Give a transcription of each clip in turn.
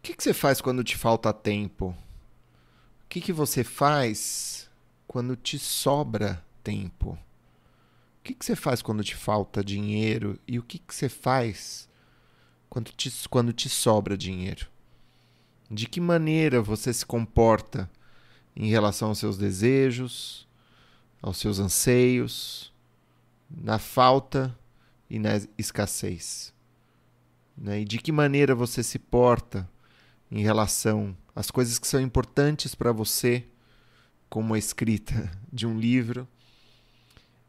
O que, que você faz quando te falta tempo? O que, que você faz quando te sobra tempo? O que, que você faz quando te falta dinheiro? E o que, que você faz quando te, quando te sobra dinheiro? De que maneira você se comporta em relação aos seus desejos, aos seus anseios, na falta e na escassez? Né? E de que maneira você se porta em relação às coisas que são importantes para você, como a escrita de um livro,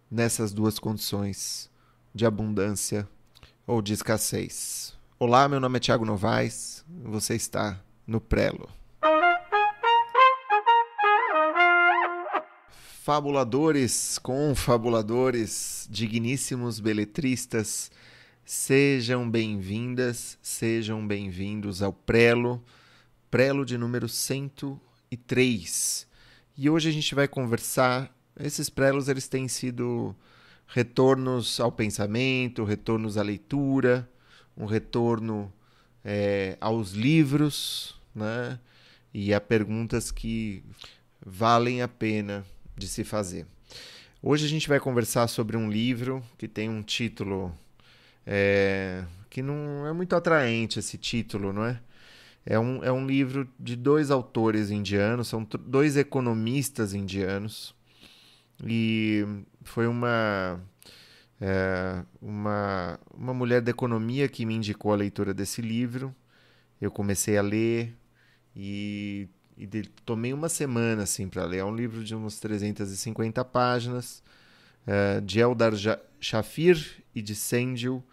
nessas duas condições de abundância ou de escassez. Olá, meu nome é Tiago Novaes, você está no Prelo. Fabuladores, confabuladores, digníssimos beletristas, Sejam bem-vindas, sejam bem-vindos ao Prelo, Prelo de número 103. E hoje a gente vai conversar, esses prelos eles têm sido retornos ao pensamento, retornos à leitura, um retorno é, aos livros, né? E a perguntas que valem a pena de se fazer. Hoje a gente vai conversar sobre um livro que tem um título é, que não é muito atraente esse título, não é? É um, é um livro de dois autores indianos, são dois economistas indianos. E foi uma, é, uma, uma mulher da economia que me indicou a leitura desse livro. Eu comecei a ler e, e de, tomei uma semana assim para ler. É um livro de uns 350 páginas, é, de Eldar Shafir e de Sendil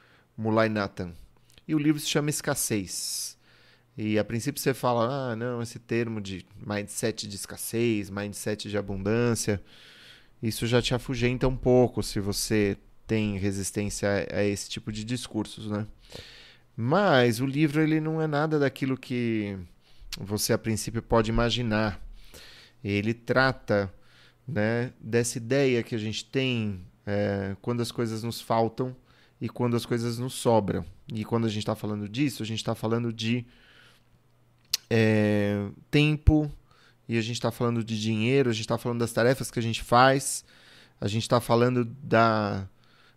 Mulai Nathan. E o livro se chama Escassez. E a princípio você fala, ah, não, esse termo de mindset de escassez, mindset de abundância, isso já te afugenta um pouco se você tem resistência a, esse tipo de discursos, né? Mas o livro ele não é nada daquilo que você a princípio pode imaginar. Ele trata né, dessa ideia que a gente tem é, quando as coisas nos faltam e quando as coisas nos sobram. E quando a gente está falando disso, a gente está falando de é, tempo, e a gente está falando de dinheiro, a gente está falando das tarefas que a gente faz, a gente está falando da,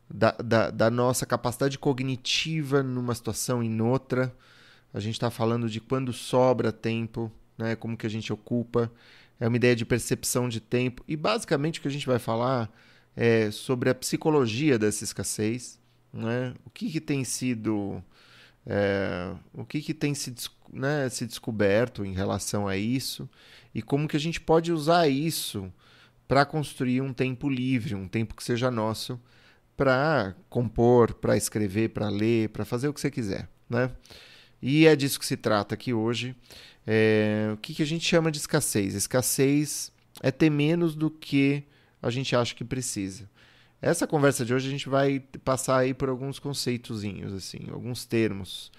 da, da, da, nossa capacidade cognitiva numa situação e noutra, a gente está falando de quando sobra tempo, né, como que a gente ocupa, é uma ideia de percepção de tempo, e basicamente o que a gente vai falar é sobre a psicologia dessa escassez, né? O que, que tem sido. É, o que, que tem se, né, se descoberto em relação a isso e como que a gente pode usar isso para construir um tempo livre, um tempo que seja nosso para compor, para escrever, para ler, para fazer o que você quiser, né? E é disso que se trata aqui hoje. É, o que, que a gente chama de escassez? Escassez é ter menos do que a gente acha que precisa. Essa conversa de hoje a gente vai passar aí por alguns conceitozinhos, assim, alguns termos,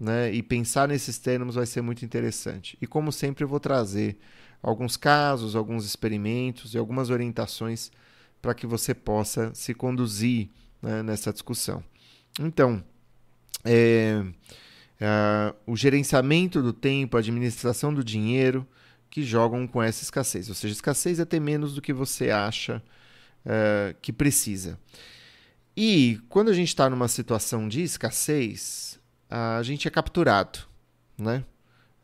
né? E pensar nesses termos vai ser muito interessante. E como sempre eu vou trazer alguns casos, alguns experimentos e algumas orientações para que você possa se conduzir né, nessa discussão. Então, é, é, o gerenciamento do tempo, a administração do dinheiro que jogam com essa escassez. Ou seja, escassez é ter menos do que você acha eh, que precisa. E quando a gente está numa situação de escassez, a gente é capturado, né?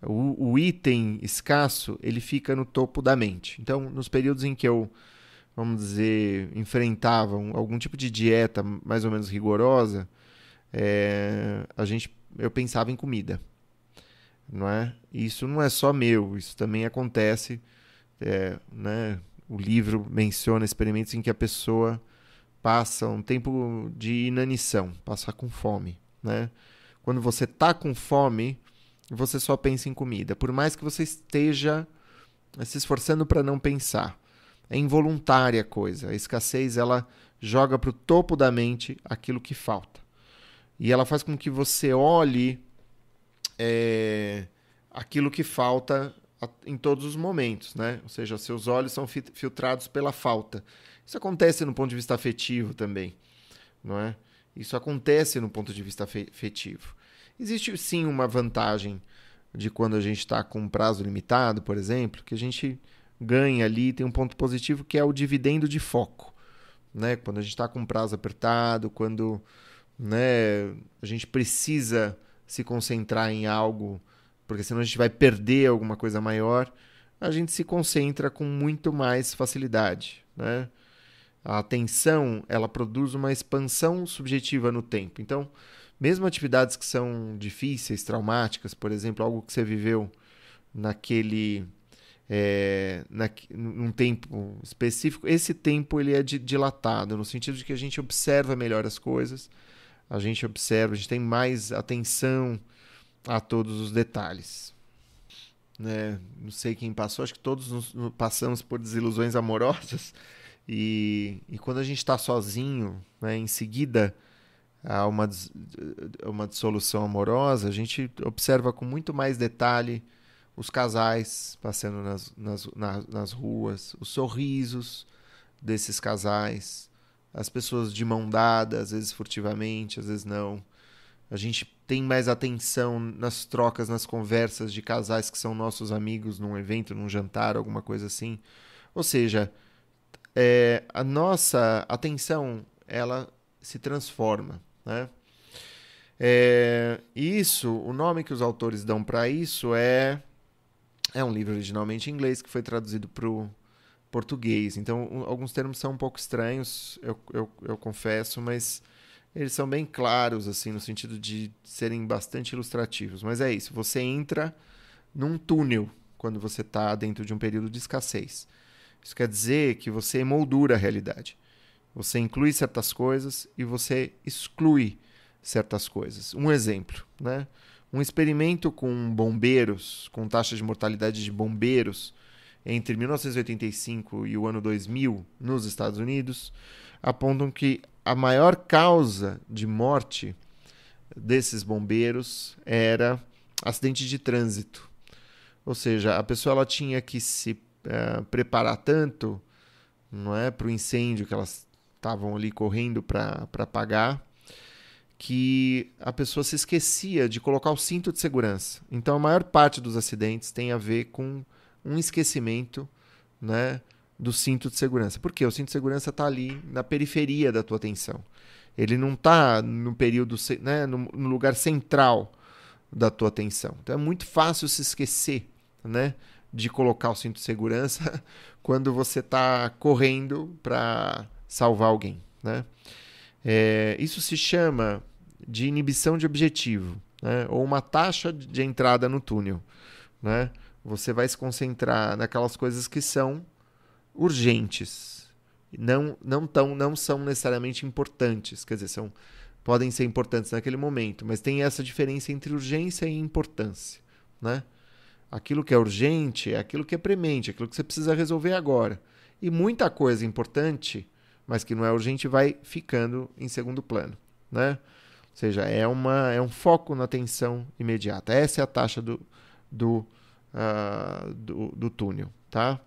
O, o, item escasso ele fica no topo da mente. Então, nos períodos em que eu, vamos dizer, enfrentava algum tipo de dieta mais ou menos rigorosa, é, a gente, eu pensava em comida, não é? Isso não é só meu, isso também acontece, é, né? o livro menciona experimentos em que a pessoa passa um tempo de inanição, passar com fome, né? Quando você tá com fome, você só pensa em comida, por mais que você esteja eh, se esforçando para não pensar. É involuntária a coisa. A escassez ela joga para o topo da mente aquilo que falta. E ela faz com que você olhe é, aquilo que falta em todos os momentos, né? Ou seja, seus olhos são filtrados pela falta. Isso acontece no ponto de vista afetivo também, não é? Isso acontece no ponto de vista afetivo. Existe sim uma vantagem de quando a gente está com um prazo limitado, por exemplo, que a gente ganha ali, tem um ponto positivo que é o dividendo de foco. Né? Quando a gente está com um prazo apertado, quando né, a gente precisa se concentrar em algo porque senão a gente vai perder alguma coisa maior, a gente se concentra com muito mais facilidade, né? A atenção, ela produz uma expansão subjetiva no tempo. Então, mesmo atividades que são difíceis, traumáticas, por exemplo, algo que você viveu naquele é, na, num tempo específico, esse tempo ele é de, dilatado, no sentido de que a gente observa melhor as coisas, a gente observa, a gente tem mais atenção, a todos os detalhes. Né? Não sei quem passou, acho que todos passamos por desilusões amorosas. E, e quando a gente está sozinho, né, em seguida a uma, uma dissolução amorosa, a gente observa com muito mais detalhe os casais passando nas, nas, nas, nas ruas, os sorrisos desses casais, as pessoas de mão dada, às vezes furtivamente, às vezes não a gente tem mais atenção nas trocas, nas conversas de casais que são nossos amigos num evento, num jantar, alguma coisa assim. Ou seja, é, a nossa atenção ela se transforma, né? É, isso, o nome que os autores dão para isso é é um livro originalmente em inglês que foi traduzido para o português. Então, um, alguns termos são um pouco estranhos, eu, eu, eu confesso, mas eles são bem claros, assim, no sentido de serem bastante ilustrativos. Mas é isso, você entra num túnel quando você está dentro de um período de escassez. Isso quer dizer que você moldura a realidade. Você inclui certas coisas e você exclui certas coisas. Um exemplo, né? Um experimento com bombeiros, com taxa de mortalidade de bombeiros entre 1985 e o ano 2000 nos Estados Unidos, apontam que a maior causa de morte desses bombeiros era acidente de trânsito. Ou seja, a pessoa ela tinha que se uh, preparar tanto não é, para o incêndio que elas estavam ali correndo para apagar que a pessoa se esquecia de colocar o cinto de segurança. Então, a maior parte dos acidentes tem a ver com um esquecimento né, do cinto de segurança. Porque o cinto de segurança está ali na periferia da tua atenção. Ele não está no período, né, no, no, lugar central da tua atenção. Então é muito fácil se esquecer, né, de colocar o cinto de segurança quando você está correndo para salvar alguém, né? É, isso se chama de inibição de objetivo, né? ou uma taxa de entrada no túnel, né? Você vai se concentrar naquelas coisas que são urgentes. Não, não, tão, não são necessariamente importantes. Quer dizer, são, podem ser importantes naquele momento, mas tem essa diferença entre urgência e importância. Né? Aquilo que é urgente é aquilo que é premente, aquilo que você precisa resolver agora. E muita coisa importante, mas que não é urgente, vai ficando em segundo plano. Né? Ou seja, é, uma, é um foco na atenção imediata. Essa é a taxa do, do, uh, do, do túnel. Tá?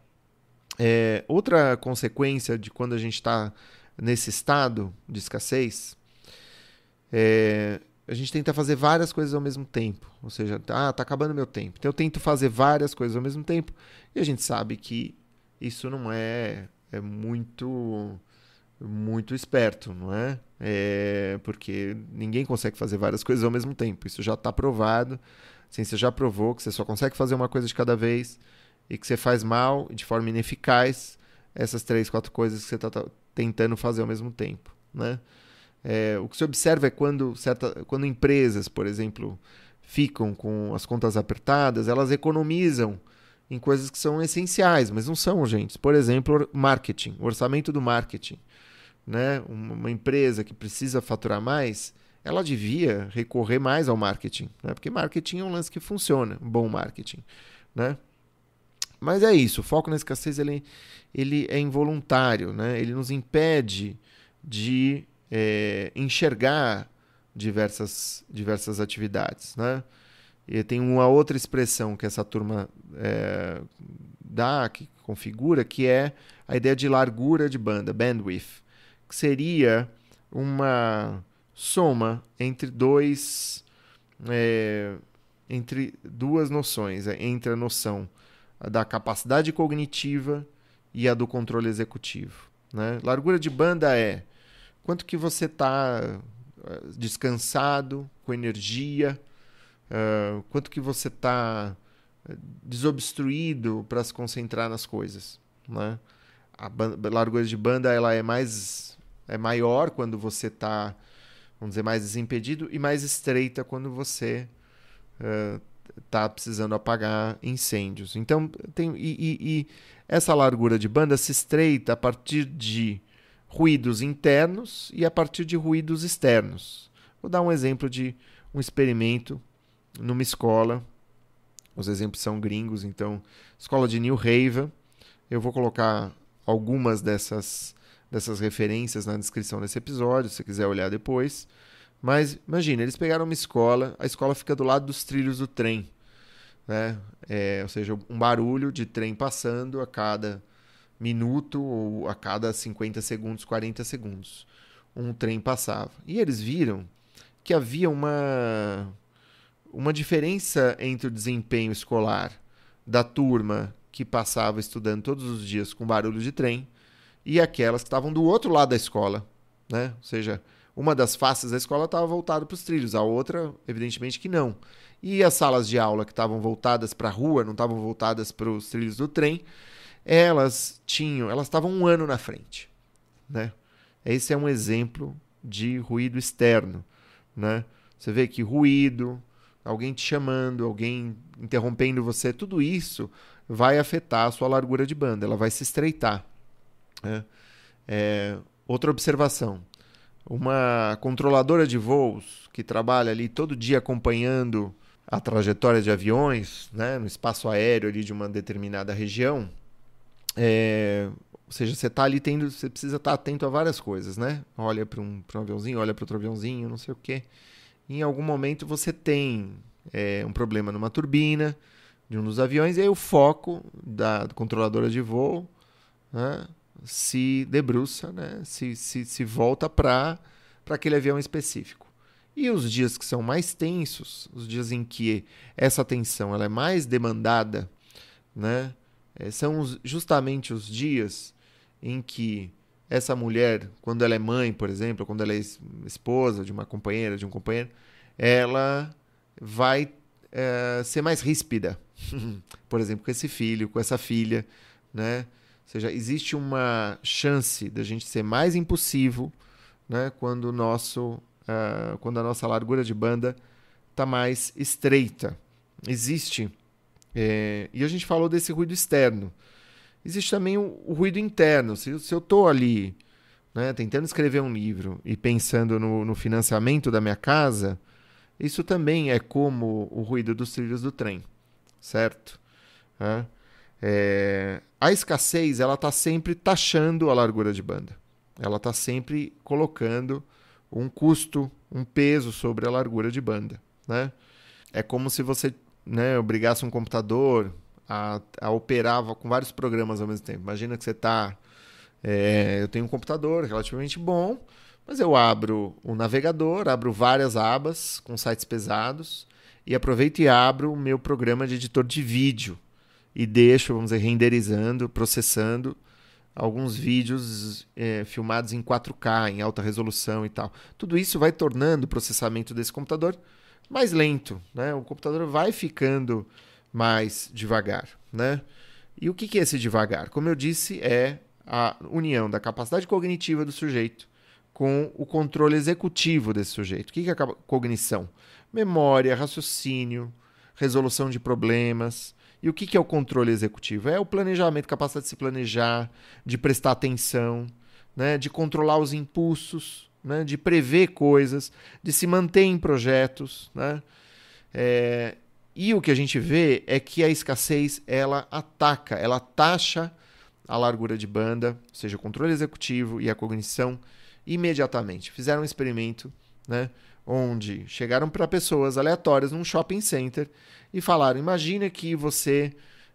É, outra consequência de quando a gente está nesse estado de escassez é, a gente tenta fazer várias coisas ao mesmo tempo. Ou seja, tá, ah, tá acabando meu tempo. Então eu tento fazer várias coisas ao mesmo tempo. E a gente sabe que isso não é, é muito muito esperto, não é? é porque ninguém consegue fazer várias coisas ao mesmo tempo. Isso já está provado. Assim, você já provou que você só consegue fazer uma coisa de cada vez e que você faz mal, de forma ineficaz, essas três, quatro coisas que você está tá tentando fazer ao mesmo tempo. Né? É, o que se observa é quando, certa, quando empresas, por exemplo, ficam com as contas apertadas, elas economizam em coisas que são essenciais, mas não são urgentes. Por exemplo, marketing, orçamento do marketing. Né? Uma empresa que precisa faturar mais, ela devia recorrer mais ao marketing, né? porque marketing é um lance que funciona, bom marketing. Né? Mas é isso, o foco na escassez ele, ele é involuntário, né? ele nos impede de é, enxergar diversas, diversas atividades. Né? E tem uma outra expressão que essa turma é, dá, que configura, que é a ideia de largura de banda, bandwidth, que seria uma soma entre dois é, entre duas noções, é, entre a noção a da capacidade cognitiva e a do controle executivo. Né? Largura de banda é quanto que você está eh, descansado, com energia, uh, quanto que você está eh, desobstruído para se concentrar nas coisas. Né? A, largura de banda ela é mais é maior quando você está, vamos dizer, mais desimpedido e mais estreita quando você uh, está precisando apagar incêndios. Então, tem, e, e, e, essa largura de banda se estreita a partir de ruídos internos e a partir de ruídos externos. Vou dar um exemplo de um experimento numa escola. Os exemplos são gringos, então, escola de New Haven. Eu vou colocar algumas dessas, dessas referências na descrição desse episódio, se quiser olhar depois. Mas imagina, eles pegaram uma escola, a escola fica do lado dos trilhos do trem. Né? É, ou seja, um barulho de trem passando a cada minuto ou a cada 50 segundos, 40 segundos. Um trem passava. E eles viram que havia uma, uma diferença entre o desempenho escolar da turma que passava estudando todos os dias com barulho de trem e aquelas que estavam do outro lado da escola, né? Ou seja, uma das faces da escola estava voltada para os trilhos, a outra, evidentemente que não. E as salas de aula que estavam voltadas para a rua, não estavam voltadas para os trilhos do trem, elas tinham, elas estavam um ano na frente, né? Esse é um exemplo de ruído externo, né? Você vê que ruído, alguém te chamando, alguém interrompendo você, tudo isso vai afetar a sua largura de banda, ela vai se estreitar. Né? É, Outra observação: uma controladora de voos que trabalha ali todo dia acompanhando a trajetória de aviões, né, no espaço aéreo ali de uma determinada região, é, ou seja, você está ali tendo, você precisa estar tá atento a várias coisas, né? Olha para um, um aviãozinho, olha para outro aviãozinho, não sei o quê. Em algum momento você tem é, um problema numa turbina de um dos aviões e aí o foco da controladora de voo né, se debruça, né? se, se, se volta para aquele avião específico. E os dias que são mais tensos, os dias em que essa atenção ela é mais demandada, né? É, são os, justamente os dias em que essa mulher, quando ela é mãe, por exemplo, quando ela é esposa de uma companheira, de um companheiro, ela vai é, ser mais ríspida, por exemplo, com esse filho, com essa filha, né? Ou seja, existe uma chance da gente ser mais impulsivo né, quando, nosso, uh, quando a nossa largura de banda está mais estreita. Existe. É, e a gente falou desse ruído externo. Existe também o, o ruído interno. Se, se eu estou ali né, tentando escrever um livro e pensando no, no financiamento da minha casa, isso também é como o ruído dos trilhos do trem, certo? É. É, a escassez ela está sempre taxando a largura de banda. Ela está sempre colocando um custo, um peso sobre a largura de banda. Né? É como se você né, obrigasse um computador a, a operar com vários programas ao mesmo tempo. Imagina que você está. É, eu tenho um computador relativamente bom, mas eu abro o um navegador, abro várias abas com sites pesados e aproveito e abro o meu programa de editor de vídeo e deixo, vamos dizer, renderizando, processando alguns vídeos é, filmados em 4K, em alta resolução e tal. Tudo isso vai tornando o processamento desse computador mais lento, né? O computador vai ficando mais devagar, né? E o que é esse devagar? Como eu disse, é a união da capacidade cognitiva do sujeito com o controle executivo desse sujeito. O que é a cognição? Memória, raciocínio, resolução de problemas. E o que, é o controle executivo? É o planejamento, capacidade de se planejar, de prestar atenção, né? de controlar os impulsos, né? de prever coisas, de se manter em projetos. Né? É... E o que a gente vê é que a escassez ela ataca, ela taxa a largura de banda, ou seja, o controle executivo e a cognição imediatamente. Fizeram um experimento né, onde chegaram para pessoas aleatórias num shopping center e falaram: imagina que você,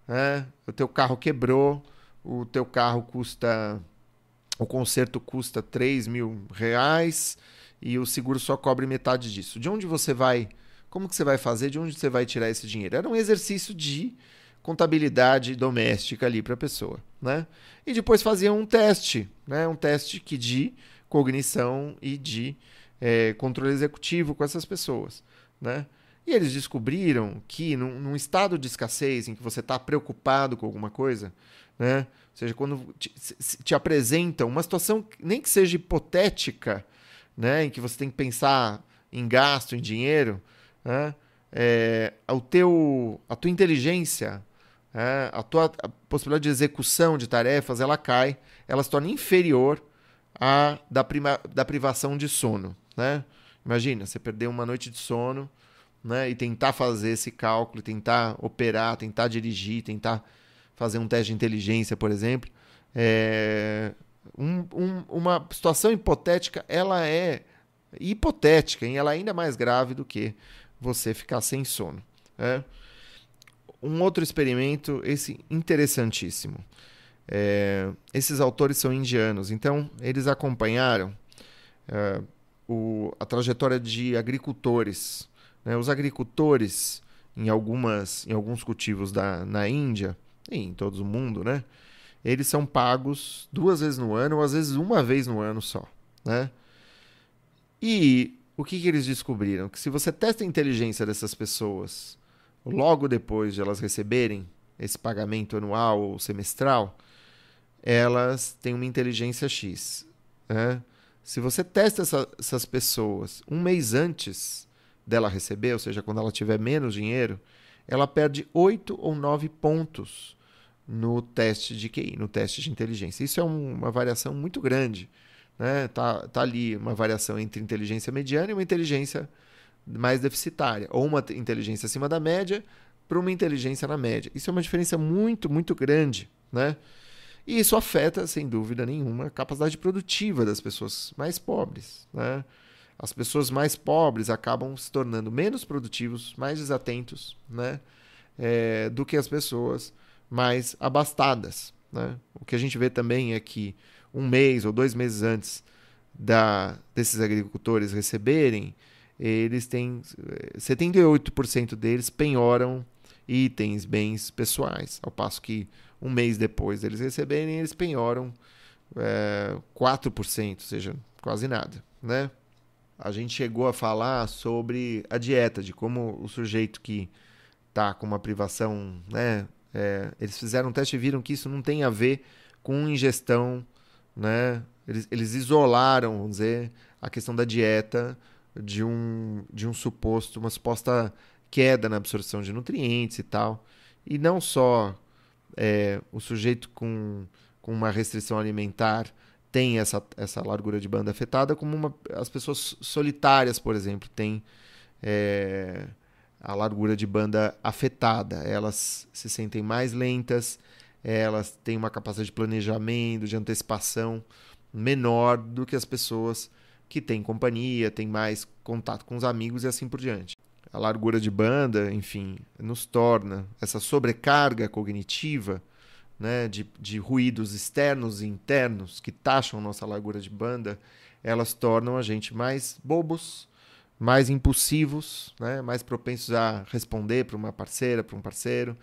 né, o teu carro quebrou, o teu carro custa, o conserto custa 3 mil reais e o seguro só cobre metade disso. De onde você vai? Como que você vai fazer? De onde você vai tirar esse dinheiro? Era um exercício de contabilidade doméstica ali para a pessoa, né? E depois faziam um teste, né? Um teste que de cognição e de é, controle executivo com essas pessoas, né? E eles descobriram que num, num estado de escassez, em que você está preocupado com alguma coisa, né? Ou seja, quando te, te apresentam uma situação, nem que seja hipotética, né? Em que você tem que pensar em gasto, em dinheiro, né? É, o teu, a tua inteligência, é, a tua a possibilidade de execução de tarefas, ela cai, ela se torna inferior à da, prima, da privação de sono né? Imagina, você perder uma noite de sono, né? E tentar fazer esse cálculo, tentar operar, tentar dirigir, tentar fazer um teste de inteligência, por exemplo. É... Um, um, uma situação hipotética, ela é hipotética, e ela é ainda mais grave do que você ficar sem sono. Né? Um outro experimento, esse interessantíssimo. É... esses autores são indianos, então eles acompanharam é o, a trajetória de agricultores. Né? Os agricultores em algumas em alguns cultivos da, na Índia e em todo o mundo, né? Eles são pagos duas vezes no ano, ou às vezes uma vez no ano só, né? E o que, que eles descobriram? Que se você testa a inteligência dessas pessoas logo depois de elas receberem esse pagamento anual ou semestral, elas têm uma inteligência X. Né? Se você testa essa, essas pessoas um mês antes dela receber, ou seja, quando ela tiver menos dinheiro, ela perde 8 ou 9 pontos no teste de QI, no teste de inteligência. Isso é um, uma variação muito grande. Né? Tá, tá ali uma variação entre inteligência mediana e uma inteligência mais deficitária, ou uma inteligência acima da média para uma inteligência na média. Isso é uma diferença muito, muito grande. Né? E isso afeta, sem dúvida nenhuma, a capacidade produtiva das pessoas mais pobres. Né? As pessoas mais pobres acabam se tornando menos produtivos, mais desatentos né? É, do que as pessoas mais abastadas. Né? O que a gente vê também é que um mês ou dois meses antes da, desses agricultores receberem, eles têm 78% eh, deles penhoram itens, bens pessoais. Ao passo que um mês depois deles receberem, eles penhoram é, eh, 4%, ou seja, quase nada. Né? A gente chegou a falar sobre a dieta, de como o sujeito que está com uma privação. Né, é, eles fizeram um teste e viram que isso não tem a ver com ingestão. Né? Eles, eles isolaram, vamos dizer, a questão da dieta de um, de um suposto, uma suposta queda na absorção de nutrientes e tal. E não só é, o sujeito com, com uma restrição alimentar tem essa, essa largura de banda afetada, como uma, as pessoas solitárias, por exemplo, têm é, a largura de banda afetada. Elas se sentem mais lentas, elas têm uma capacidade de planejamento, de antecipação menor do que as pessoas que têm companhia, têm mais contato com os amigos e assim por diante a largura de banda, enfim, nos torna essa sobrecarga cognitiva né, de, de ruídos externos e internos que taxam nossa largura de banda, elas tornam a gente mais bobos, mais impulsivos, né, mais propensos a responder para uma parceira, para um parceiro,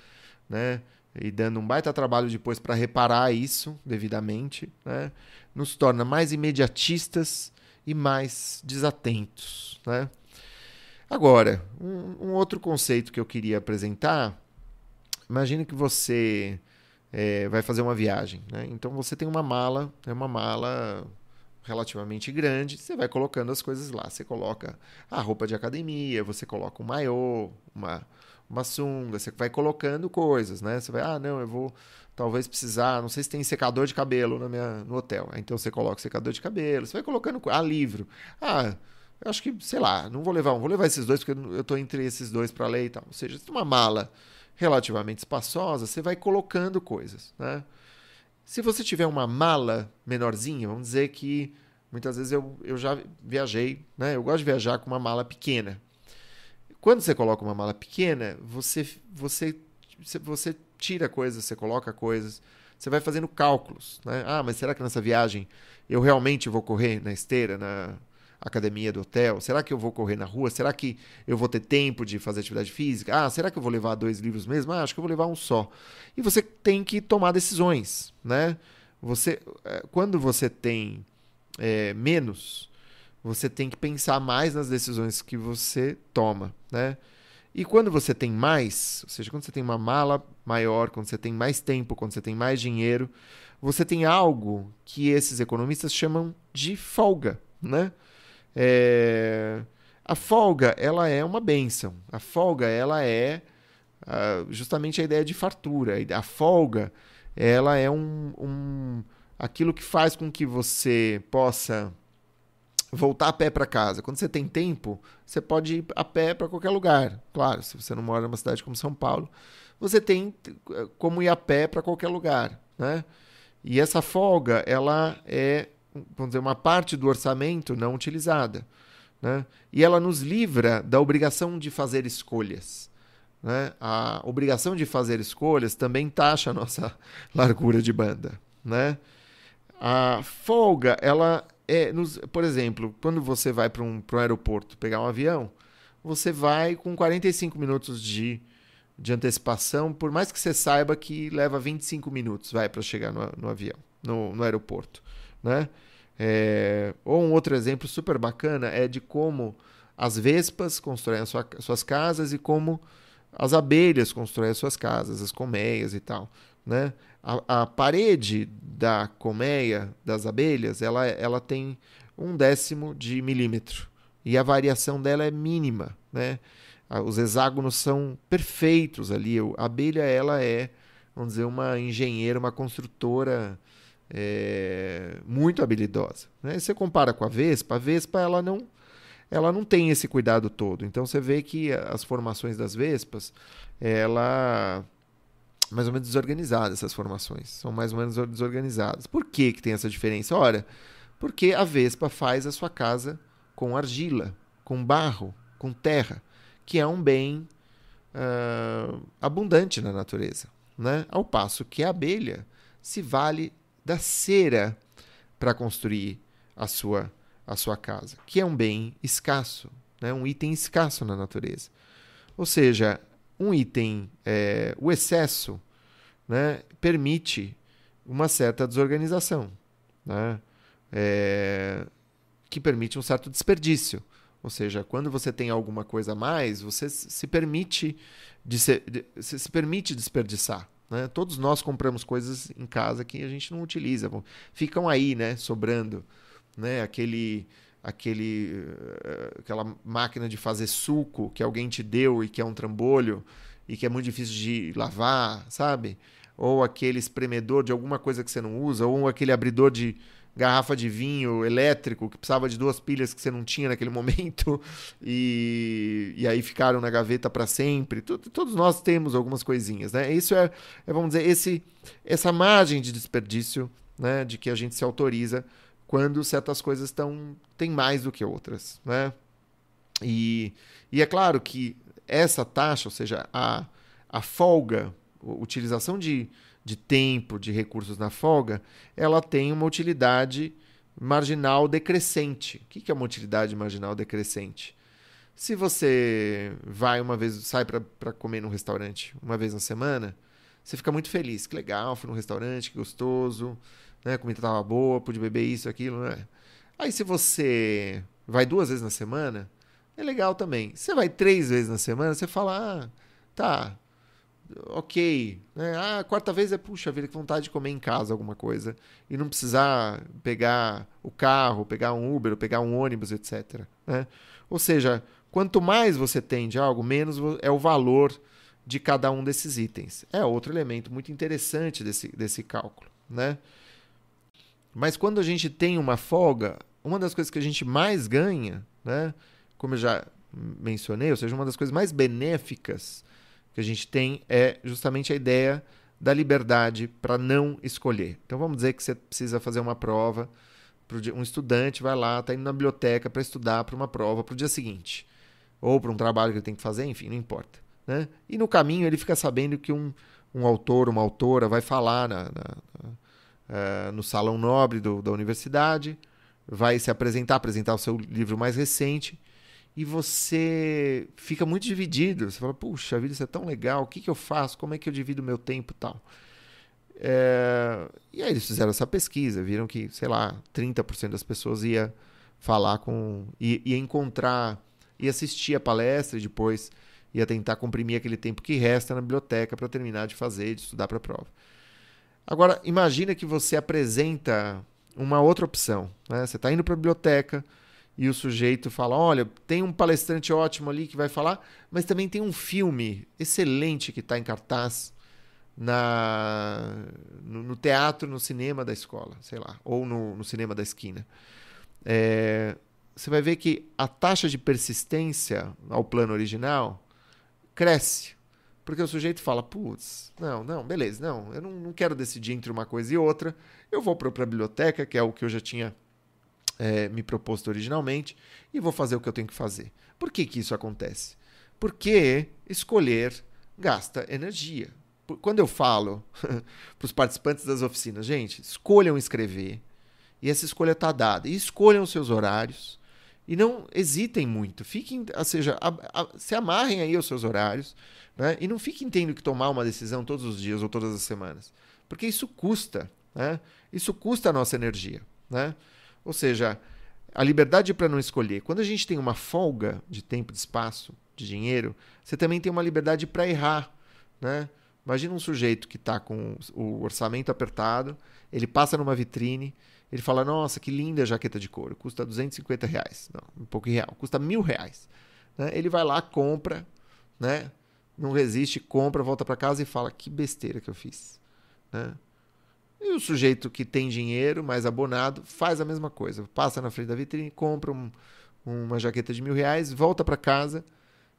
né, e dando um baita trabalho depois para reparar isso devidamente, né, nos torna mais imediatistas e mais desatentos, né? Agora, um, um outro conceito que eu queria apresentar. Imagina que você é, vai fazer uma viagem. Né? Então você tem uma mala, é uma mala relativamente grande, você vai colocando as coisas lá. Você coloca a roupa de academia, você coloca um maiô, uma, uma sunga, você vai colocando coisas, né? Você vai, ah, não, eu vou talvez precisar, não sei se tem secador de cabelo na minha, no hotel. Então você coloca o secador de cabelo, você vai colocando, ah, livro. Ah, eu acho que, sei lá, não vou levar um, vou levar esses dois, porque eu estou entre esses dois para ler e tal. Ou seja, uma mala relativamente espaçosa, você vai colocando coisas, né? Se você tiver uma mala menorzinha, vamos dizer que muitas vezes eu, eu já viajei, né? Eu gosto de viajar com uma mala pequena. Quando você coloca uma mala pequena, você, você, você tira coisas, você coloca coisas, você vai fazendo cálculos, né? Ah, mas será que nessa viagem eu realmente vou correr na esteira, na, academia do hotel? Será que eu vou correr na rua? Será que eu vou ter tempo de fazer atividade física? Ah, será que eu vou levar dois livros mesmo? Ah, acho que eu vou levar um só. E você tem que tomar decisões, né? Você, eh, quando você tem é, menos, você tem que pensar mais nas decisões que você toma, né? E quando você tem mais, ou seja, quando você tem uma mala maior, quando você tem mais tempo, quando você tem mais dinheiro, você tem algo que esses economistas chamam de folga, né? É... A folga, ela é uma benção. A folga, ela é uh, justamente a ideia de fartura. A folga, ela é um, um aquilo que faz com que você possa voltar a pé para casa. Quando você tem tempo, você pode ir a pé para qualquer lugar. Claro, se você não mora numa cidade como São Paulo, você tem eh, como ir a pé para qualquer lugar, né? E essa folga, ela é vamos dizer, uma parte do orçamento não utilizada. Né? E ela nos livra da obrigação de fazer escolhas. Né? A obrigação de fazer escolhas também taxa a nossa largura de banda. Né? A folga, ela é, nos, por exemplo, quando você vai para um, um aeroporto pegar um avião, você vai com 45 minutos de, de antecipação, por mais que você saiba que leva 25 minutos vai para chegar no, no avião, no, no aeroporto. Né? É, ou um outro exemplo super bacana é de como as vespas constroem sua, suas casas e como as abelhas constroem suas casas, as colmeias e tal. Né? A, a, parede da colmeia das abelhas ela, ela tem um décimo de milímetro e a variação dela é mínima. Né? Os hexágonos são perfeitos ali. A abelha ela é, vamos dizer, uma engenheira, uma construtora é, muito habilidosa. Né? Você compara com a Vespa, a Vespa ela não, ela não tem esse cuidado todo. Então você vê que as formações das Vespas, ela é mais ou menos desorganizadas essas formações, são mais ou menos desorganizadas. Por que, que tem essa diferença? Olha, porque a Vespa faz a sua casa com argila, com barro, com terra, que é um bem uh, abundante na natureza, né? Ao passo que a abelha se vale da cera para construir a sua, a sua casa, que é um bem escasso, né? um item escasso na natureza. Ou seja, um item, é, o excesso, né, permite uma certa desorganização, né? é, que permite um certo desperdício. Ou seja, quando você tem alguma coisa a mais, você se permite, de se, de, se permite desperdiçar. Né? Todos nós compramos coisas em casa que a gente não utiliza. Bom, ficam aí, né? Sobrando. Né? Aquele, aquele, eh, aquela máquina de fazer suco que alguém te deu e que é um trambolho e que é muito difícil de lavar, sabe? Ou aquele espremedor de alguma coisa que você não usa, ou aquele abridor de, garrafa de vinho elétrico que precisava de duas pilhas que você não tinha naquele momento e, e aí ficaram na gaveta para sempre. todos nós temos algumas coisinhas, né? Isso é, é, vamos dizer, esse, essa margem de desperdício, né? De que a gente se autoriza quando certas coisas estão têm mais do que outras, né? E, e é claro que essa taxa, ou seja, a, a folga, a utilização de de tempo, de recursos na folga, ela tem uma utilidade marginal decrescente. O que é uma utilidade marginal decrescente? Se você vai uma vez, sai para comer num restaurante uma vez na semana, você fica muito feliz. Que legal, fui num restaurante, que gostoso, né? a comida estava boa, pude beber isso, aquilo. Né? Aí se você vai duas vezes na semana, é legal também. Se Você vai três vezes na semana, você fala, ah, tá, ok. Né? Ah, a quarta vez é, puxa vida, que vontade de comer em casa alguma coisa. E não precisar pegar o carro, pegar um Uber, pegar um ônibus, etc. Né? Ou seja, quanto mais você tem de algo, menos é o valor de cada um desses itens. É outro elemento muito interessante desse, desse cálculo. Né? Mas quando a gente tem uma folga, uma das coisas que a gente mais ganha, né? como eu já mencionei, ou seja, uma das coisas mais benéficas que a gente tem é justamente a ideia da liberdade para não escolher. Então vamos dizer que você precisa fazer uma prova, um estudante vai lá, está indo na biblioteca para estudar para uma prova para o dia seguinte, ou para um trabalho que ele tem que fazer, enfim, não importa. Né? E no caminho ele fica sabendo que um, um autor, uma autora vai falar na, na, na, uh, no salão nobre do, da universidade, vai se apresentar, apresentar o seu livro mais recente, e você fica muito dividido. Você fala, puxa a vida, isso é tão legal, o que, que eu faço, como é que eu divido meu tempo e tal. É... E aí eles fizeram essa pesquisa, viram que, sei lá, 30% das pessoas ia falar com. ia, ia encontrar, ia assistir a palestra e depois ia tentar comprimir aquele tempo que resta na biblioteca para terminar de fazer, de estudar para a prova. Agora, imagina que você apresenta uma outra opção. Né? Você está indo para a biblioteca, e o sujeito fala: olha, tem um palestrante ótimo ali que vai falar, mas também tem um filme excelente que está em cartaz na no, no, teatro, no cinema da escola, sei lá, ou no, no cinema da esquina. É, você vai ver que a taxa de persistência ao plano original cresce. Porque o sujeito fala, putz, não, não, beleza, não, eu não, não quero decidir entre uma coisa e outra, eu vou para a biblioteca, que é o que eu já tinha é, me proposto originalmente e vou fazer o que eu tenho que fazer. Por que, que isso acontece? Porque escolher gasta energia. Quando eu falo para os participantes das oficinas, gente, escolham escrever e essa escolha está dada. E escolham os seus horários e não hesitem muito. Fiquem, ou seja, a, a, se amarrem aí aos seus horários né? e não fiquem tendo que tomar uma decisão todos os dias ou todas as semanas, porque isso custa. Né? Isso custa a nossa energia. Né? Ou seja, a liberdade para não escolher. Quando a gente tem uma folga de tempo, de espaço, de dinheiro, você também tem uma liberdade para errar, né? Imagina um sujeito que está com o orçamento apertado, ele passa numa vitrine, ele fala, nossa, que linda a jaqueta de couro, custa 250 reais, não, um pouco real, custa mil reais. Né? Ele vai lá, compra, né? não resiste, compra, volta para casa e fala, que besteira que eu fiz. Né? E o sujeito que tem dinheiro, mais abonado, faz a mesma coisa. Passa na frente da vitrine, compra um, uma jaqueta de mil reais, volta para casa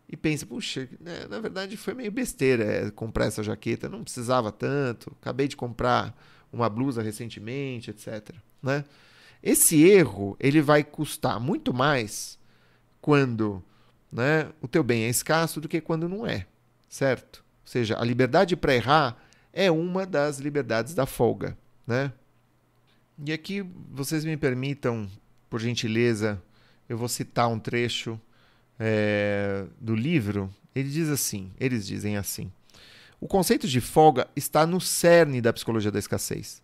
e pensa: puxa, né, na verdade foi meio besteira é, comprar essa jaqueta, não precisava tanto, acabei de comprar uma blusa recentemente, etc. Né? Esse erro ele vai custar muito mais quando né, o teu bem é escasso do que quando não é, certo? Ou seja, a liberdade para errar é uma das liberdades da folga, né? E aqui vocês me permitam, por gentileza, eu vou citar um trecho é, do livro. Ele diz assim, eles dizem assim: o conceito de folga está no cerne da psicologia da escassez.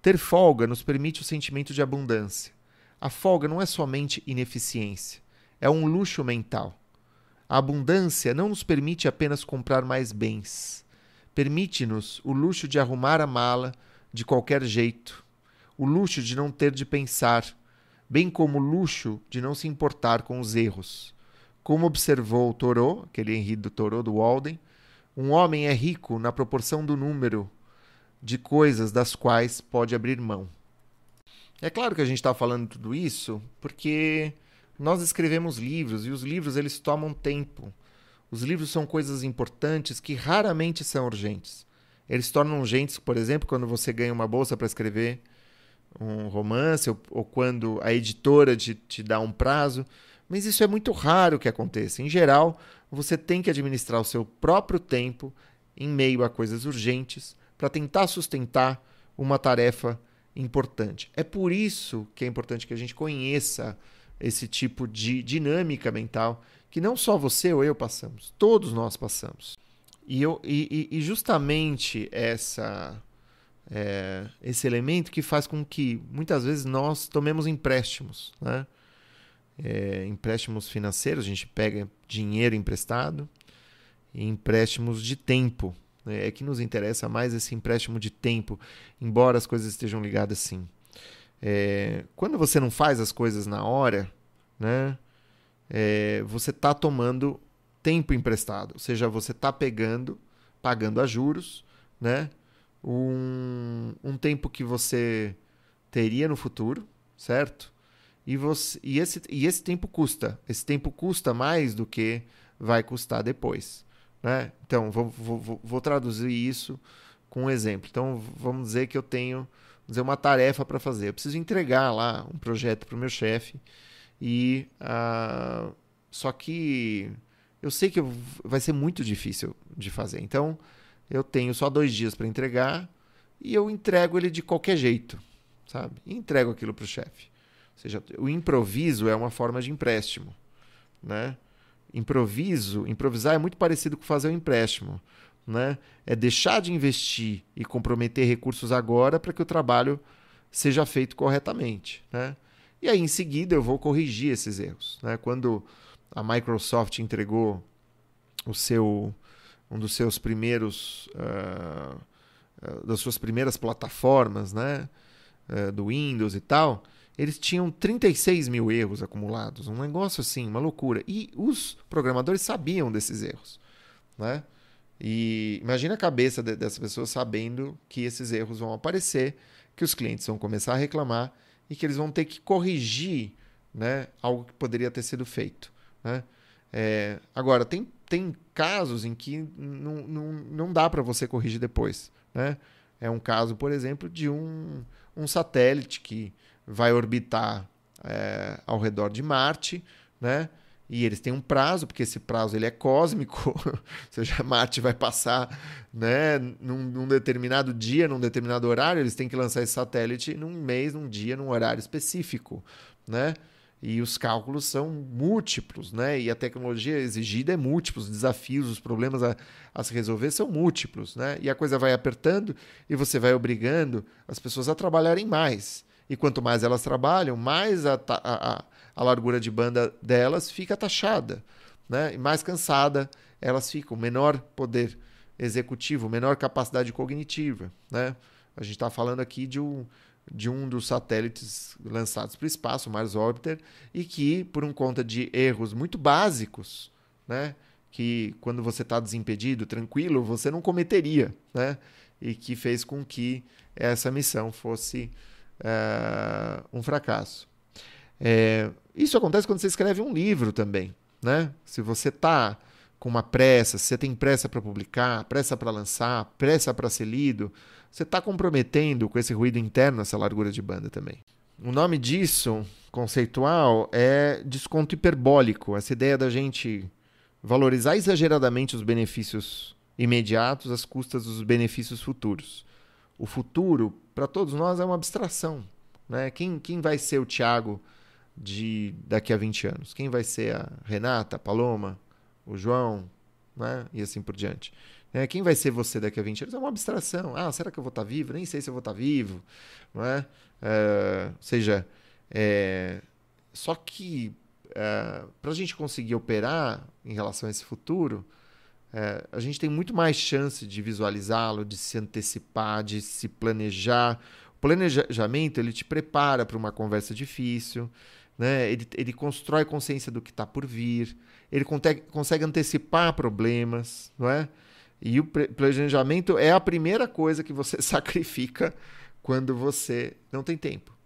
Ter folga nos permite o sentimento de abundância. A folga não é somente ineficiência, é um luxo mental. A abundância não nos permite apenas comprar mais bens, Permite-nos o luxo de arrumar a mala de qualquer jeito, o luxo de não ter de pensar, bem como o luxo de não se importar com os erros. Como observou Thoreau, aquele Henri do Thoreau do Walden, um homem é rico na proporção do número de coisas das quais pode abrir mão. É claro que a gente está falando tudo isso porque nós escrevemos livros e os livros eles tomam tempo. Os livros são coisas importantes que raramente são urgentes. Eles se tornam urgentes, por exemplo, quando você ganha uma bolsa para escrever um romance ou, ou quando a editora te, te dá um prazo. Mas isso é muito raro que aconteça. Em geral, você tem que administrar o seu próprio tempo em meio a coisas urgentes para tentar sustentar uma tarefa importante. É por isso que é importante que a gente conheça esse tipo de dinâmica mental que não só você ou eu passamos, todos nós passamos. E, eu, e, e justamente essa, é, esse elemento que faz com que muitas vezes nós tomemos empréstimos, né? É, empréstimos financeiros, a gente pega dinheiro emprestado, e empréstimos de tempo. Né? É que nos interessa mais esse empréstimo de tempo, embora as coisas estejam ligadas sim. É, quando você não faz as coisas na hora, né, é, você está tomando tempo emprestado, ou seja, você está pegando, pagando a juros, né, um, um tempo que você teria no futuro, certo? E, você, e, esse, e esse tempo custa. Esse tempo custa mais do que vai custar depois. Né? Então, vou, vou, vou traduzir isso com um exemplo. Então, vamos dizer que eu tenho dizer, uma tarefa para fazer. Eu preciso entregar lá um projeto para o meu chefe e uh, só que eu sei que vai ser muito difícil de fazer. Então eu tenho só dois dias para entregar e eu entrego ele de qualquer jeito, sabe? E entrego aquilo para o chefe. Ou seja, o improviso é uma forma de empréstimo, né? Improviso, improvisar é muito parecido com fazer um empréstimo né? É deixar de investir e comprometer recursos agora para que o trabalho seja feito corretamente, né? E aí em seguida eu vou corrigir esses erros, né? Quando a Microsoft entregou o seu um dos seus primeiros uh, das suas primeiras plataformas, né? Ah, do Windows e tal, eles tinham 36 mil erros acumulados, um negócio assim, uma loucura. E os programadores sabiam desses erros, né? E imagina a cabeça de, dessa pessoa sabendo que esses erros vão aparecer, que os clientes vão começar a reclamar e que eles vão ter que corrigir né, algo que poderia ter sido feito. Né? É, agora, tem, tem casos em que não, não, dá para você corrigir depois. Né? É um caso, por exemplo, de um, um satélite que vai orbitar é, ao redor de Marte, né? E eles têm um prazo, porque esse prazo ele é cósmico, ou seja, Marte vai passar né, num, num, determinado dia, num determinado horário, eles têm que lançar esse satélite num mês, num dia, num horário específico. Né? E os cálculos são múltiplos, né? e a tecnologia exigida é múltiplos, os desafios, os problemas a, a se resolver são múltiplos. Né? E a coisa vai apertando e você vai obrigando as pessoas a trabalharem mais. E quanto mais elas trabalham, mais a, a, a largura de banda delas fica taxada. Né? E mais cansada elas ficam, menor poder executivo, menor capacidade cognitiva. Né? A gente está falando aqui de um, de um dos satélites lançados para o espaço, o Mars Orbiter, e que, por um conta de erros muito básicos, né? que quando você está desimpedido, tranquilo, você não cometeria, né? e que fez com que essa missão fosse uh, um fracasso. É, isso acontece quando você escreve um livro também, né? Se você está com uma pressa, se você tem pressa para publicar, pressa para lançar, pressa para ser lido, você está comprometendo com esse ruído interno essa largura de banda também. O nome disso, conceitual, é desconto hiperbólico. Essa ideia da gente valorizar exageradamente os benefícios imediatos às custas dos benefícios futuros. O futuro, para todos nós é uma abstração. Né? Quem, quem vai ser o Tiago de daqui a 20 anos? Quem vai ser a Renata, a Paloma, o João, né? e assim por diante? né quem vai ser você daqui a 20 anos? É uma abstração. Ah, será que eu vou estar tá vivo? Nem sei se eu vou estar tá vivo. Não é? é? ou seja, é, só que é, para a gente conseguir operar em relação a esse futuro, é, a gente tem muito mais chance de visualizá-lo, de se antecipar, de se planejar. O planejamento ele te prepara para uma conversa difícil, né? ele, ele constrói consciência do que está por vir, ele consegue, consegue antecipar problemas, não é? E o planejamento é a primeira coisa que você sacrifica quando você não tem tempo.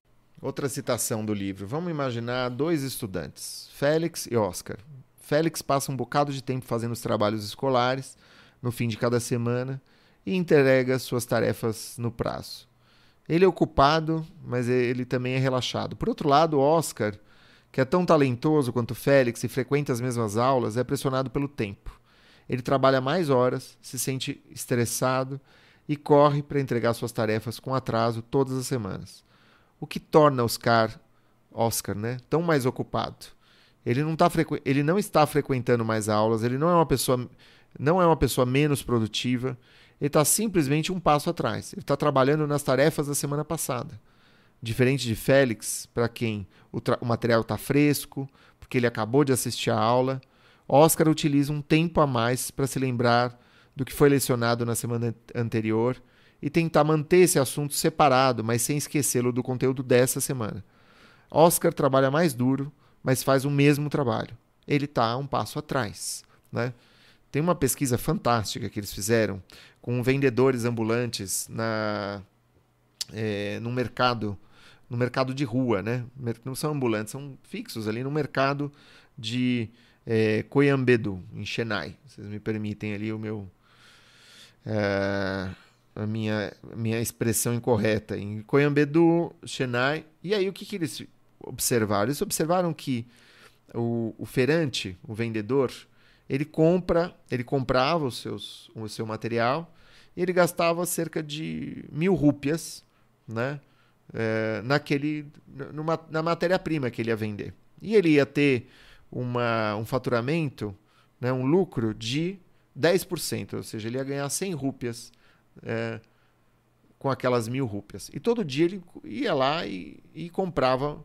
Outra citação do livro. Vamos imaginar dois estudantes, Félix e Oscar. Félix passa um bocado de tempo fazendo os trabalhos escolares no fim de cada semana e entrega suas tarefas no prazo. Ele é ocupado, mas é, ele também é relaxado. Por outro lado, Oscar, que é tão talentoso quanto Félix e frequenta as mesmas aulas, é pressionado pelo tempo. Ele trabalha mais horas, se sente estressado e corre para entregar suas tarefas com atraso todas as semanas. O que torna Oscar, Oscar, né, tão mais ocupado. Ele não, tá frequ... ele não está frequentando mais aulas, ele não é uma pessoa, não é uma pessoa menos produtiva, ele está simplesmente um passo atrás. Ele está trabalhando nas tarefas da semana passada. Diferente de Félix, para quem o, tra... o material está fresco, porque ele acabou de assistir a aula, Oscar utiliza um tempo a mais para se lembrar do que foi lecionado na semana anterior e tentar manter esse assunto separado, mas sem esquecê-lo do conteúdo dessa semana. Oscar trabalha mais duro mas faz o mesmo trabalho. Ele está um passo atrás. Né? Tem uma pesquisa fantástica que eles fizeram com vendedores ambulantes na, é, no mercado no mercado de rua, né? Não são ambulantes, são fixos ali no mercado de é, em Chennai. Vocês me permitem ali o meu é, a minha minha expressão incorreta em Coiambedu, Chennai. E aí o que que eles observaram? Eles observaram que o, o ferante, o vendedor, ele compra, ele comprava os seus, o seu material e ele gastava cerca de mil rúpias, né? É, naquele, numa, na matéria-prima que ele ia vender. E ele ia ter uma, um faturamento, né, um lucro de 10%, ou seja, ele ia ganhar 100 rúpias é, com aquelas mil rúpias. E todo dia ele ia lá e, e comprava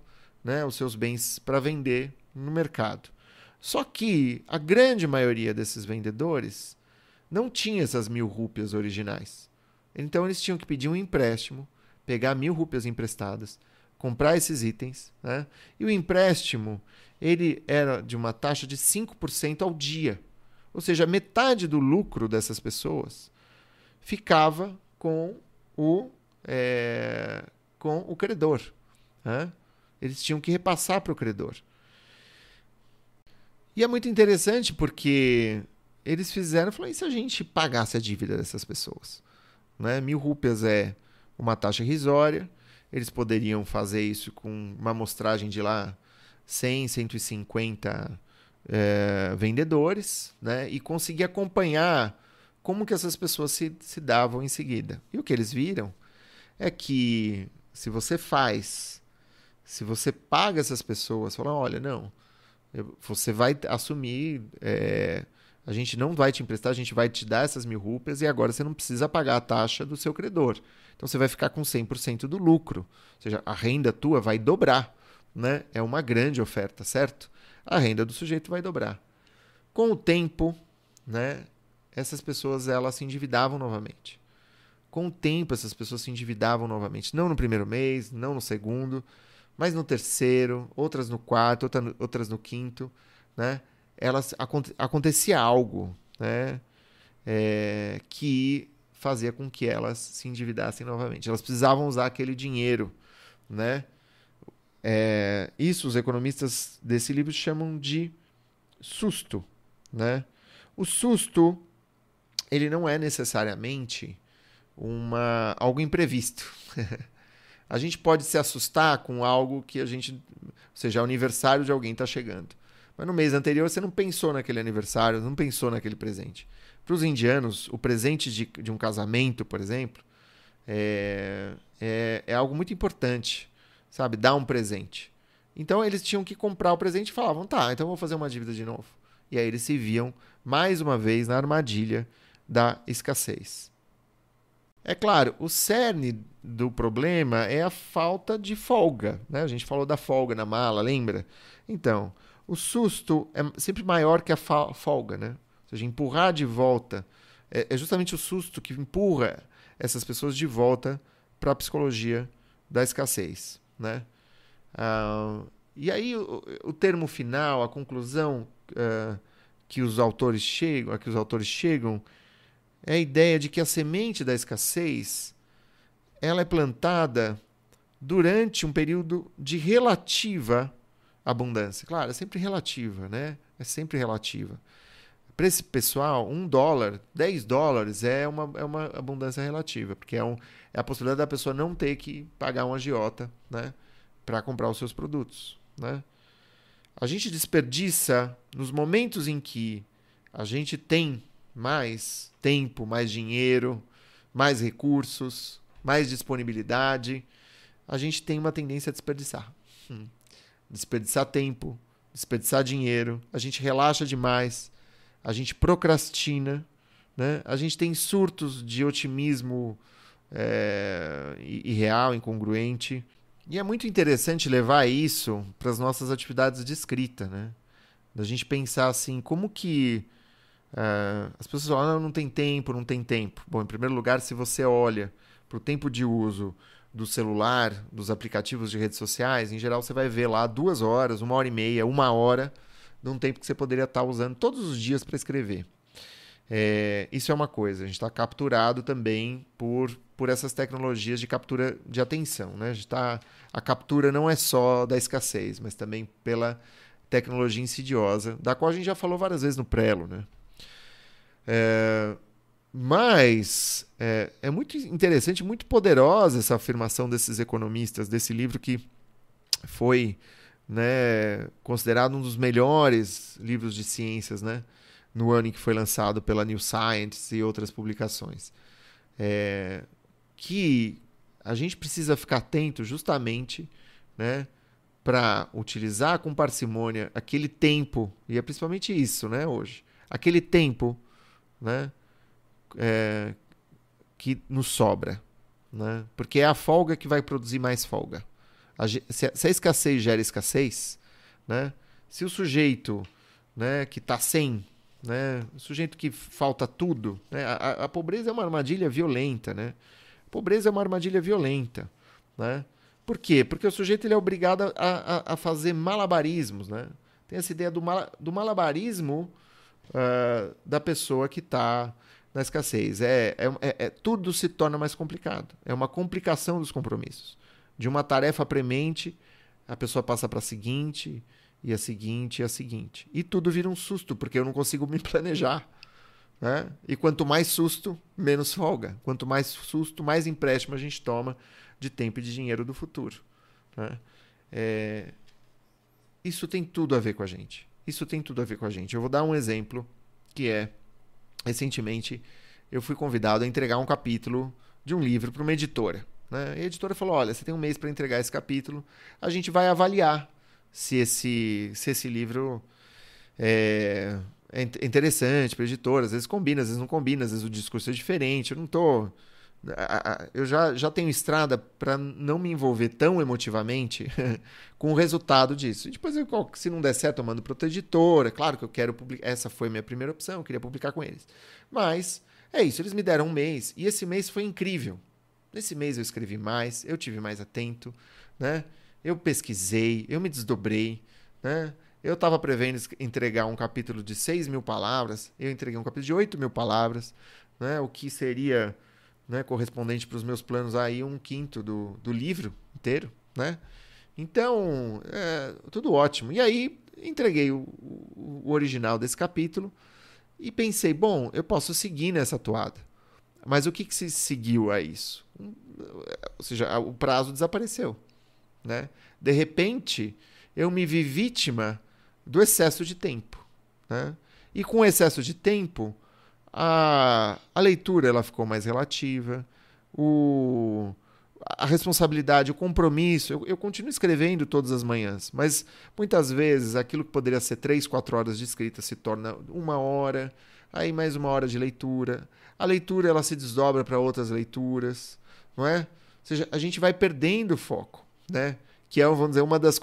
né, os seus bens para vender no mercado. Só que a grande maioria desses vendedores não tinha essas mil rúpias originais. Então eles tinham que pedir um empréstimo, pegar mil rúpias emprestadas, comprar esses itens, né? E o empréstimo ele era de uma taxa de 5% ao dia. Ou seja, metade do lucro dessas pessoas ficava com o, é, com o credor. Né? Eles tinham que repassar para o credor. E é muito interessante porque eles fizeram, falaram, e se a gente pagasse a dívida dessas pessoas? Né? Mil rúpias é uma taxa irrisória, eles poderiam fazer isso com uma amostragem de lá 100, 150 é, vendedores, né? E conseguir acompanhar como que essas pessoas se, se davam em seguida. E o que eles viram é que se você faz se você paga essas pessoas, fala, olha, não, você vai assumir, é, a gente não vai te emprestar, a gente vai te dar essas mil rupias e agora você não precisa pagar a taxa do seu credor. Então você vai ficar com 100% do lucro, ou seja, a renda tua vai dobrar, né? É uma grande oferta, certo? A renda do sujeito vai dobrar. Com o tempo, né, essas pessoas elas se endividavam novamente. Com o tempo, essas pessoas se endividavam novamente. Não no primeiro mês, não no segundo, mas no terceiro, outras no quarto, outra no, outras no quinto, né? Elas aconte, acontecia algo, né? É, que fazia com que elas se endividassem novamente. Elas precisavam usar aquele dinheiro, né? É, isso os economistas desse livro chamam de susto, né? O susto ele não é necessariamente uma algo imprevisto. a gente pode se assustar com algo que a gente. Ou seja, é o aniversário de alguém está chegando. Mas no mês anterior você não pensou naquele aniversário, não pensou naquele presente. Para os indianos, o presente de, de, um casamento, por exemplo, é, é, é algo muito importante, sabe? Dar um presente. Então eles tinham que comprar o presente e falavam, tá, então vou fazer uma dívida de novo. E aí eles se viam mais uma vez na armadilha da escassez. É claro, o cerne do problema é a falta de folga. Né? A gente falou da folga na mala, lembra? Então, o susto é sempre maior que a folga, né? Ou seja, empurrar de volta. É, é, justamente o susto que empurra essas pessoas de volta para a psicologia da escassez, né? Ah, e aí o, o, termo final, a conclusão uh, que os autores chegam, a que os autores chegam é a ideia de que a semente da escassez ela é plantada durante um período de relativa abundância. Claro, é sempre relativa, né? É sempre relativa. Para esse pessoal, um dólar, 10 dólares é uma, é uma abundância relativa, porque é, um, é a possibilidade da pessoa não ter que pagar um agiota né, para comprar os seus produtos. Né? A gente desperdiça nos momentos em que a gente tem mais tempo, mais dinheiro, mais recursos, mais disponibilidade, a gente tem uma tendência a desperdiçar. Hum. Desperdiçar tempo, desperdiçar dinheiro, a gente relaxa demais, a gente procrastina, né? a gente tem surtos de otimismo é, irreal, incongruente. E é muito interessante levar isso para as nossas atividades de escrita, né? A gente pensar assim, como que Uh, as pessoas falam, não, ah, não tem tempo, não tem tempo. Bom, em primeiro lugar, se você olha para o tempo de uso do celular, dos aplicativos de redes sociais, em geral você vai ver lá duas horas, uma hora e meia, uma hora de um tempo que você poderia estar tá usando todos os dias para escrever. É, isso é uma coisa, a gente está capturado também por, por essas tecnologias de captura de atenção. Né? A, gente tá, a captura não é só da escassez, mas também pela tecnologia insidiosa, da qual a gente já falou várias vezes no Prelo. Né? É, mas é, é, muito interessante, muito poderosa essa afirmação desses economistas, desse livro que foi né, considerado um dos melhores livros de ciências né, no ano em que foi lançado pela New Science e outras publicações. É, que a gente precisa ficar atento justamente né, para utilizar com parcimônia aquele tempo, e é principalmente isso né, hoje, aquele tempo né, é, que nos sobra. Né? Porque é a folga que vai produzir mais folga. A, se, a, se, a, escassez gera escassez, né? se o sujeito né, que está sem, né, o sujeito que falta tudo, né? a, a pobreza é uma armadilha violenta. Né? A pobreza é uma armadilha violenta. Né? Por quê? Porque o sujeito ele é obrigado a, a, a fazer malabarismos. Né? Tem essa ideia do, mal, do malabarismo uh, da pessoa que está na escassez. É, é, é, é, tudo se torna mais complicado. É uma complicação dos compromissos. De uma tarefa premente, a pessoa passa para a seguinte, e a seguinte, e a seguinte. E tudo vira um susto, porque eu não consigo me planejar. Né? E quanto mais susto, menos folga. Quanto mais susto, mais empréstimo a gente toma de tempo e de dinheiro do futuro. Né? É... Isso tem tudo a ver com a gente isso tem tudo a ver com a gente. Eu vou dar um exemplo que é recentemente eu fui convidado a entregar um capítulo de um livro para uma editora. Né? E a editora falou: olha, você tem um mês para entregar esse capítulo, a gente vai avaliar se esse, se esse livro é, é, é interessante para a editora. Às vezes combina, às vezes não combina, às vezes o discurso é diferente. Eu não estou. Tô eu já, já tenho estrada para não me envolver tão emotivamente com o resultado disso. E depois, eu, se não der certo, eu mando para outra editora. É claro que eu quero publicar. Essa foi minha primeira opção, eu queria publicar com eles. Mas é isso, eles me deram um mês. E esse mês foi incrível. Nesse mês eu escrevi mais, eu tive mais atento, né? eu pesquisei, eu me desdobrei. Né? Eu estava prevendo entregar um capítulo de 6 mil palavras, eu entreguei um capítulo de 8 mil palavras, né? o que seria né, correspondente para os meus planos aí um quinto do, do livro inteiro, né? Então, é, tudo ótimo. E aí, entreguei o, o, original desse capítulo e pensei, bom, eu posso seguir nessa toada. Mas o que, que se seguiu a isso? Um, ou seja, o prazo desapareceu. Né? De repente, eu me vi vítima do excesso de tempo. Né? E com o excesso de tempo, a, a leitura ela ficou mais relativa, o, a responsabilidade, o compromisso. Eu, eu, continuo escrevendo todas as manhãs, mas muitas vezes aquilo que poderia ser três, quatro horas de escrita se torna uma hora, aí mais uma hora de leitura. A leitura ela se desdobra para outras leituras, não é? Ou seja, a gente vai perdendo foco, né? Que é, vamos dizer, uma das,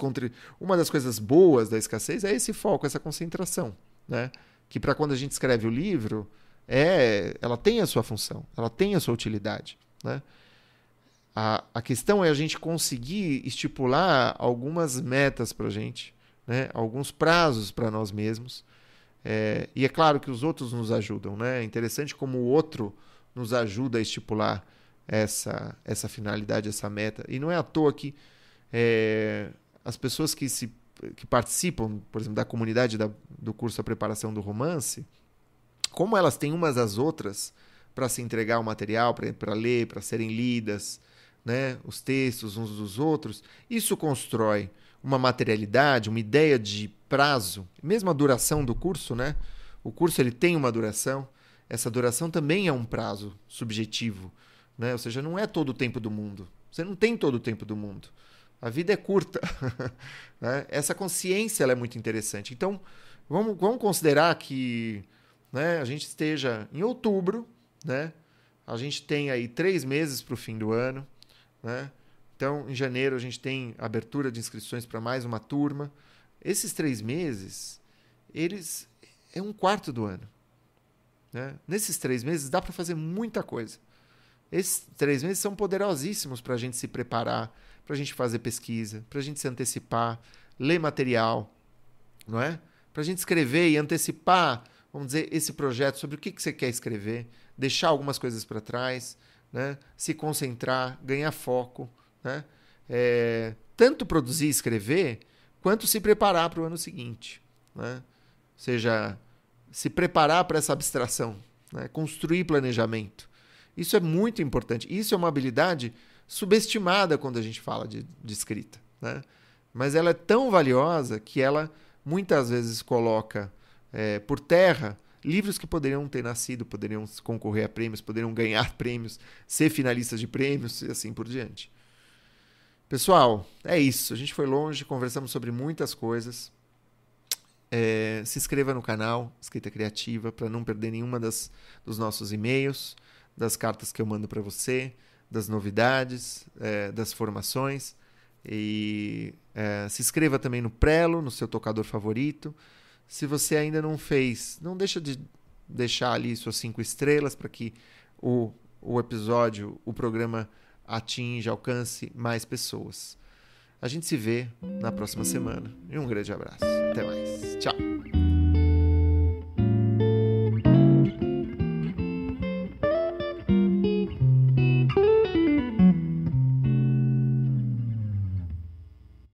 uma das coisas boas da escassez é esse foco, essa concentração, né? Que para quando a gente escreve o livro, é, ela tem a sua função, ela tem a sua utilidade, né? A, a questão é a gente conseguir estipular algumas metas para a gente, né? alguns prazos para nós mesmos. É, e é claro que os outros nos ajudam, né? É interessante como o outro nos ajuda a estipular essa, essa finalidade, essa meta. E não é à toa que é, as pessoas que, se, que participam, por exemplo, da comunidade da, do curso A Preparação do Romance, como elas têm umas às outras para se entregar o material, para ler, para serem lidas, né? os textos uns dos outros, isso constrói uma materialidade, uma ideia de prazo, mesmo a duração do curso, né? O curso ele tem uma duração, essa duração também é um prazo subjetivo, né? Ou seja, não é todo o tempo do mundo. Você não tem todo o tempo do mundo. A vida é curta. né? Essa consciência é muito interessante. Então, vamos, vamos considerar que né, a gente esteja em outubro, né? A gente tem aí três meses para o fim do ano, né? Então, em janeiro a gente tem abertura de inscrições para mais uma turma. Esses três meses, eles é um quarto do ano. Né? Nesses três meses dá para fazer muita coisa. Esses três meses são poderosíssimos para a gente se preparar, para a gente fazer pesquisa, para a gente se antecipar, ler material, não é? Para a gente escrever e antecipar vamos dizer, esse projeto, sobre o que, que você quer escrever, deixar algumas coisas para trás, né? se concentrar, ganhar foco. Né? É, tanto produzir e escrever, quanto se preparar para o ano seguinte. Né? Ou seja, se preparar para essa abstração, né? construir planejamento. Isso é muito importante. Isso é uma habilidade subestimada quando a gente fala de, de escrita. Né? Mas ela é tão valiosa que ela muitas vezes coloca é, por terra livros que poderiam ter nascido, poderiam concorrer a prêmios, poderiam ganhar prêmios, ser finalistas de prêmios e assim por diante. Pessoal, é isso. A gente foi longe, conversamos sobre muitas coisas. É, se inscreva no canal Escrita Criativa para não perder nenhuma das, dos nossos e-mails, das cartas que eu mando para você, das novidades, é, das formações. E é, se inscreva também no Prelo, no seu tocador favorito. Se você ainda não fez, não deixa de deixar ali suas cinco estrelas para que o, o episódio, o programa atinja, alcance mais pessoas. A gente se vê na próxima semana. E um grande abraço. Até mais. Tchau.